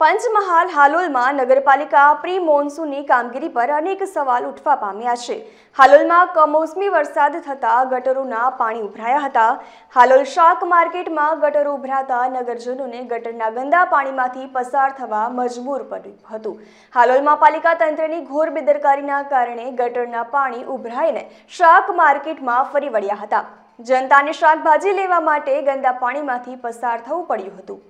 પંચમહાલ હાલોલમાં નગરપાલિકા પ્રી મોન્સૂનની કામગીરી પર અનેક સવાલ ઉઠવા પામ્યા છે હાલોલમાં કમોસમી વરસાદ થતાં ગટરોના પાણી ઉભરાયા હતા હાલોલ શાક માર્કેટમાં ગટરો ઉભરાતા નગરજનોને ગટરના ગંદા પાણીમાંથી પસાર થવા મજબૂર પડ્યું હતું હાલોલમાં પાલિકા તંત્રની ઘોર બેદરકારીના કારણે ગટરના પાણી ઉભરાઈને શાક માર્કેટમાં ફરી વળ્યા હતા જનતાને શાકભાજી લેવા માટે ગંદા પાણીમાંથી પસાર થવું પડ્યું હતું